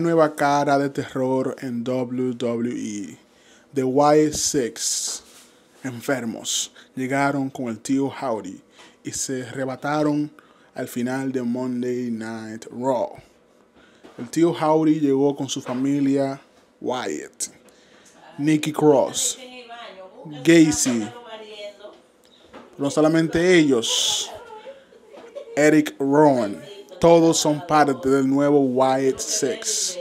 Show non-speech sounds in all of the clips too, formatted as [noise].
nueva cara de terror en WWE. The y Six, enfermos, llegaron con el tío Howdy y se arrebataron al final de Monday Night Raw. El tío Howdy llegó con su familia Wyatt, Nikki Cross, Gacy, no solamente ellos, Eric Rowan. Todos son parte del nuevo Wyatt Six.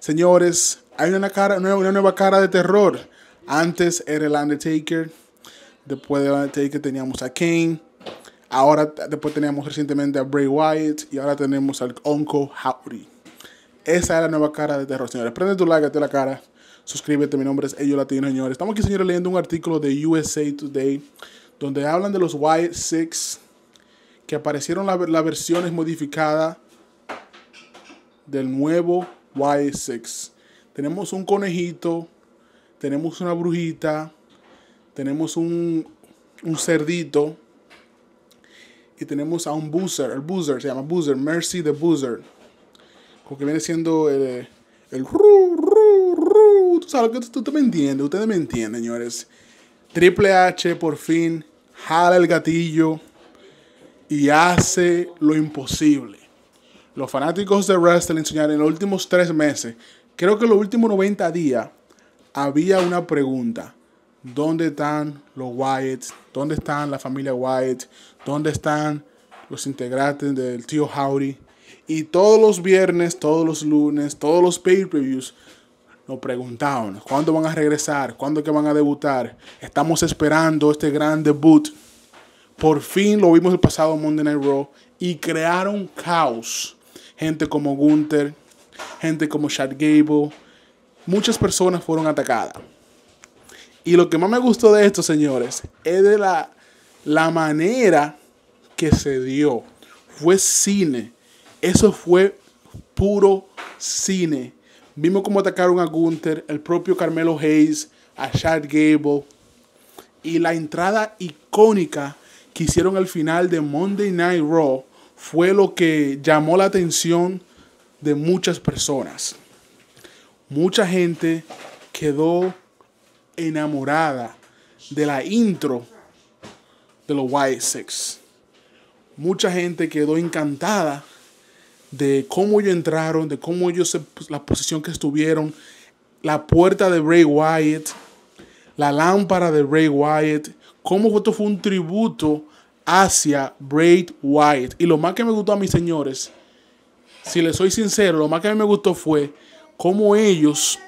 Señores, hay una, nueva cara de terror. Antes era el Undertaker. Después del Undertaker teníamos a Kane. Ahora, después teníamos recientemente a Bray Wyatt. Y ahora tenemos al Uncle Howdy. Esa es la nueva cara de terror, señores. Prende tu like, date la cara. Suscríbete, mi nombre es Ello Latino, señores. Estamos aquí, señores, leyendo un artículo de USA Today donde hablan de los Wyatt Six que aparecieron las versiones modificadas del nuevo Y6. Tenemos un conejito, tenemos una brujita, tenemos un, cerdito y tenemos a un boozer. El boozer se llama boozer, Mercy the boozer. Porque viene siendo el, eh, el ru, ru, ru. que me entiendes, ustedes me entienden, señores. Triple H por fin jala el gatillo y hace lo imposible. Los fanáticos de wrestling, enseñaron en los últimos tres meses, creo que en los últimos 90 días, había una pregunta. ¿Dónde están los Wyatt? ¿Dónde están la familia Wyatt? ¿Dónde están los integrantes del tío Howdy? Y todos los viernes, todos los lunes, todos los pay-per-views nos preguntaban, ¿cuándo van a regresar? ¿Cuándo que van a debutar? Estamos esperando este gran debut. Por fin lo vimos el pasado Monday Night Raw y crearon caos. Gente como Gunther, gente como Chad Gable, muchas personas fueron atacadas. Y lo que más me gustó de esto, señores, es de la, manera que se dio. Fue cine. Eso fue puro cine. Vimos cómo atacaron a Gunther, el propio Carmelo Hayes, a Chad Gable. Y la entrada icónica que hicieron al final de Monday Night Raw fue lo que llamó la atención de muchas personas. Mucha gente quedó enamorada de la intro de los White Sex. Mucha gente quedó encantada de cómo ellos entraron, de cómo ellos, la posición que estuvieron, la puerta de Bray Wyatt, la lámpara de Bray Wyatt cómo esto fue un tributo hacia Bray White. Y lo más que me gustó a mis señores, si les soy sincero, lo más que a mí me gustó fue cómo ellos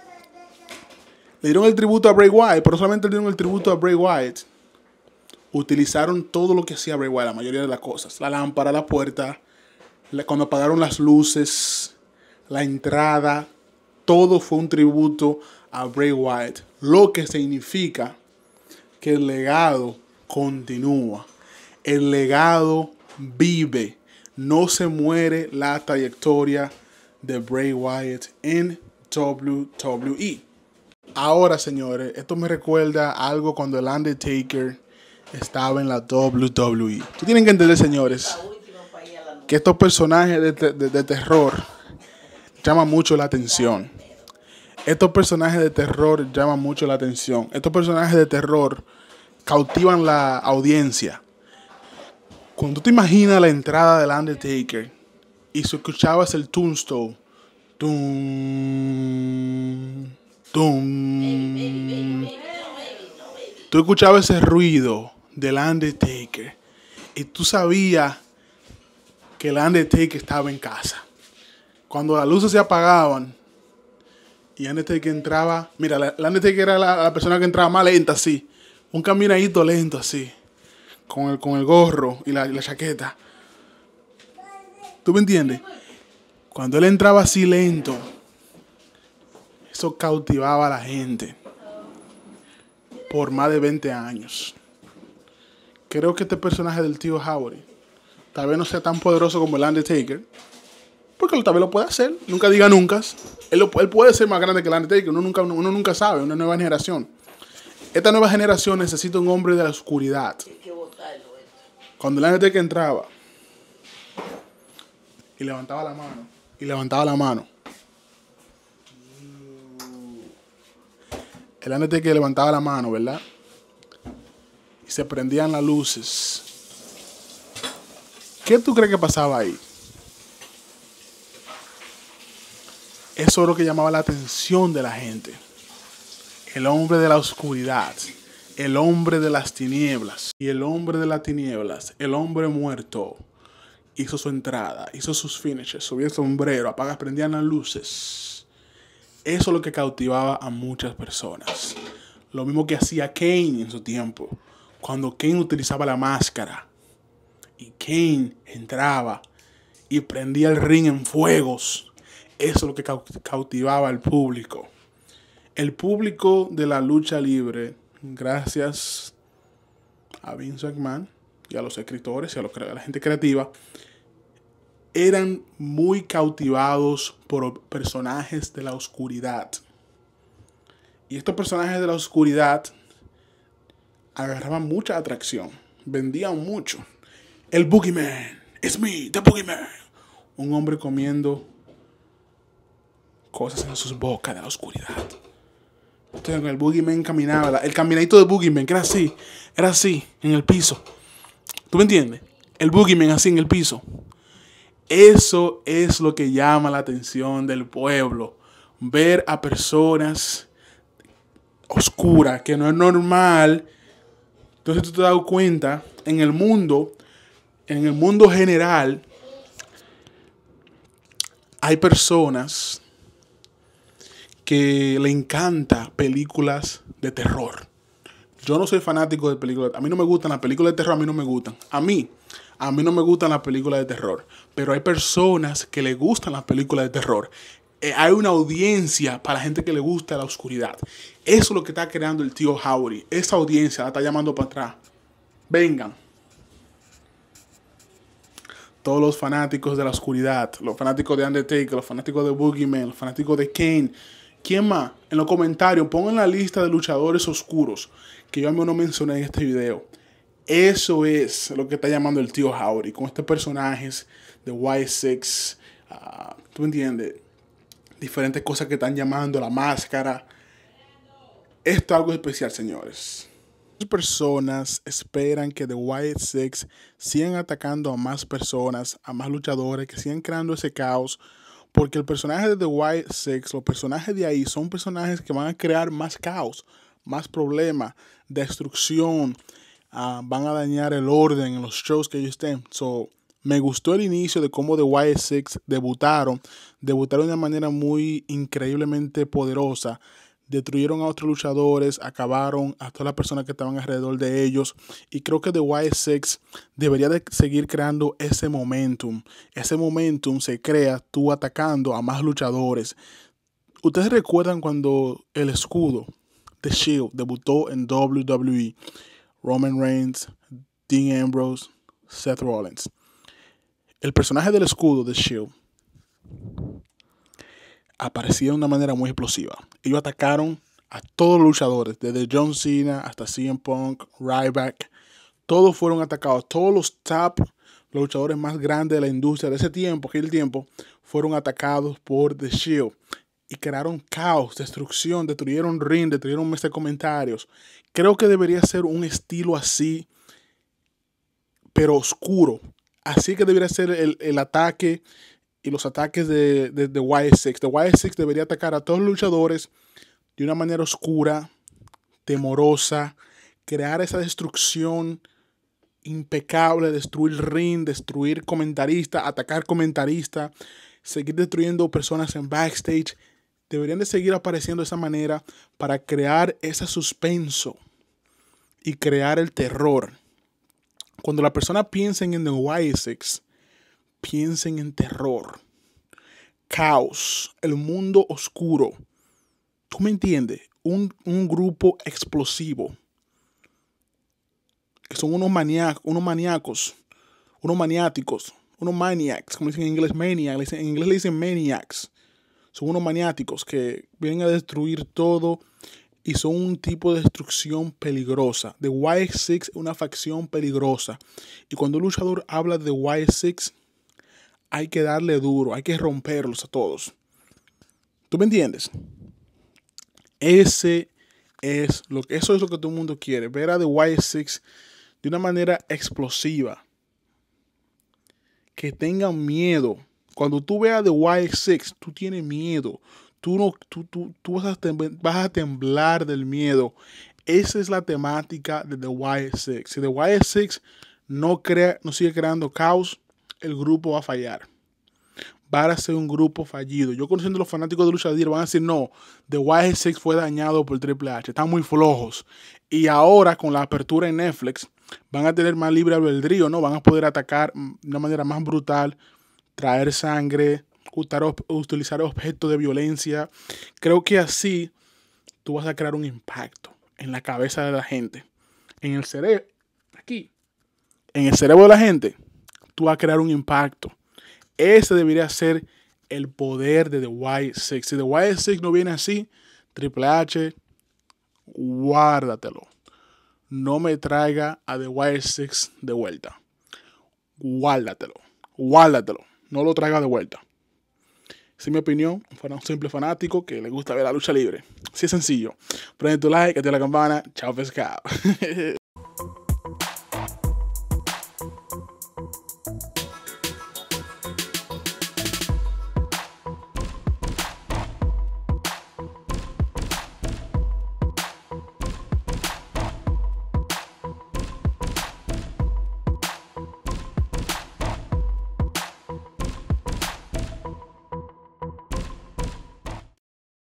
le dieron el tributo a Bray White, pero solamente le dieron el tributo a Bray White. Utilizaron todo lo que hacía Bray Wyatt, la mayoría de las cosas. La lámpara, la puerta, cuando apagaron las luces, la entrada, todo fue un tributo a Bray White. Lo que significa que el legado continúa. El legado vive. No se muere la trayectoria de Bray Wyatt en WWE. Ahora, señores, esto me recuerda algo cuando el Undertaker estaba en la WWE. Tú tienen que entender, señores, que estos personajes de, de terror llaman mucho la atención estos personajes de terror llaman mucho la atención. Estos personajes de terror cautivan la audiencia. Cuando tú te imaginas la entrada del Undertaker y si escuchabas el tombstone, tum, tum, tú escuchabas ese ruido del Undertaker y tú sabías que el Undertaker estaba en casa. Cuando las luces se apagaban, y Undertaker entraba. Mira, el Undertaker era la, persona que entraba más lenta, así. Un caminadito lento, así. Con el, con el gorro y la, la chaqueta. ¿Tú me entiendes? Cuando él entraba así lento, eso cautivaba a la gente por más de 20 años. Creo que este personaje del tío Howard tal vez no sea tan poderoso como el Undertaker, porque el también lo puede hacer. Nunca diga nunca. Él, puede ser más grande que el Undertaker. Uno nunca, uno, nunca sabe. Una nueva generación. Esta nueva generación necesita un hombre de la oscuridad. ¿eh? Cuando el que entraba y levantaba la mano, y levantaba la mano. El que levantaba la mano, ¿verdad? Y se prendían las luces. ¿Qué tú crees que pasaba ahí? Eso es lo que llamaba la atención de la gente. El hombre de la oscuridad, el hombre de las tinieblas y el hombre de las tinieblas, el hombre muerto, hizo su entrada, hizo sus finishes, subió el sombrero, apagas, prendían las luces. Eso es lo que cautivaba a muchas personas. Lo mismo que hacía Kane en su tiempo, cuando Kane utilizaba la máscara y Kane entraba y prendía el ring en fuegos eso es lo que cautivaba al público. El público de la lucha libre, gracias a Vince McMahon y a los escritores y a, la gente creativa, eran muy cautivados por personajes de la oscuridad. Y estos personajes de la oscuridad agarraban mucha atracción, vendían mucho. El Boogeyman, es mí, the Boogeyman. Un hombre comiendo cosas en sus bocas de la oscuridad. Entonces, el boogeyman caminaba, el caminadito de boogeyman, que era así, era así, en el piso. ¿Tú me entiendes? El boogeyman así en el piso. Eso es lo que llama la atención del pueblo. Ver a personas oscuras, que no es normal. Entonces tú te das cuenta, en el mundo, en el mundo general, hay personas que le encanta películas de terror. Yo no soy fanático de películas. A mí no me gustan las películas de terror, a mí no me gustan. A mí, a mí no me gustan las películas de terror. Pero hay personas que le gustan las películas de terror. Eh, hay una audiencia para la gente que le gusta la oscuridad. Eso es lo que está creando el tío Howdy. Esa audiencia la está llamando para atrás. Vengan. Todos los fanáticos de la oscuridad, los fanáticos de Undertaker, los fanáticos de Boogeyman, los fanáticos de Kane, ¿Quién más? En los comentarios pongan la lista de luchadores oscuros que yo no mencioné en este video. Eso es lo que está llamando el tío Howdy con estos personajes de Y6. Ah, ¿Tú entiendes? Diferentes cosas que están llamando la máscara. Esto es algo especial, señores. Muchas personas esperan que The White Six sigan atacando a más personas, a más luchadores, que sigan creando ese caos porque el personaje de The White Six, los personajes de ahí, son personajes que van a crear más caos, más problemas, destrucción, ah, van a dañar el orden en los shows que ellos estén. So, me gustó el inicio de cómo The White Six debutaron. Debutaron de una manera muy increíblemente poderosa destruyeron a otros luchadores, acabaron a todas las personas que estaban alrededor de ellos. Y creo que The White Sex debería de seguir creando ese momentum. Ese momentum se crea tú atacando a más luchadores. Ustedes recuerdan cuando el escudo, The Shield, debutó en WWE. Roman Reigns, Dean Ambrose, Seth Rollins. El personaje del escudo, The Shield, aparecía de una manera muy explosiva. Ellos atacaron a todos los luchadores, desde John Cena hasta CM Punk, Ryback. Todos fueron atacados. Todos los top, los luchadores más grandes de la industria de ese tiempo, el tiempo, fueron atacados por The Shield. Y crearon caos, destrucción, destruyeron ring, destruyeron mesas de comentarios. Creo que debería ser un estilo así, pero oscuro. Así que debería ser el, el ataque y los ataques de, de, de The De 6 debería atacar a todos los luchadores de una manera oscura, temorosa, crear esa destrucción impecable, destruir ring, destruir comentarista, atacar comentarista, seguir destruyendo personas en backstage. Deberían de seguir apareciendo de esa manera para crear ese suspenso y crear el terror. Cuando la persona piensa en The y piensen en terror, caos, el mundo oscuro. ¿Tú me entiendes? Un, grupo explosivo. Que son unos, maníacos, unos maníacos, unos maniáticos, unos maniacs, como dicen en inglés, maniacs. En inglés le dicen maniacs. Son unos maniáticos que vienen a destruir todo y son un tipo de destrucción peligrosa. The Y6 es una facción peligrosa. Y cuando un luchador habla de Y6, hay que darle duro, hay que romperlos a todos. ¿Tú me entiendes? Ese es lo que, eso es lo que todo el mundo quiere, ver a The White Six de una manera explosiva. Que tengan miedo. Cuando tú veas The White Six, tú tienes miedo. Tú, no, tú, vas, a temblar del miedo. Esa es la temática de The White Six. Si The White Six no, crea, no sigue creando caos, el grupo va a fallar. Va a ser un grupo fallido. Yo conociendo a los fanáticos de Lucha van a decir, no, The YSX 6 fue dañado por Triple H. Están muy flojos. Y ahora con la apertura en Netflix van a tener más libre albedrío, ¿no? Van a poder atacar de una manera más brutal, traer sangre, utilizar objetos de violencia. Creo que así tú vas a crear un impacto en la cabeza de la gente. En el cerebro, aquí, en el cerebro de la gente tú vas a crear un impacto. Ese debería ser el poder de The White Six. Si The White Six no viene así, Triple H, guárdatelo. No me traiga a The White Six de vuelta. Guárdatelo. Guárdatelo. No lo traiga de vuelta. Si es mi opinión. Para un simple fanático que le gusta ver la lucha libre. Así es sencillo. Prende tu like, activa la campana. Chao pescado. [laughs]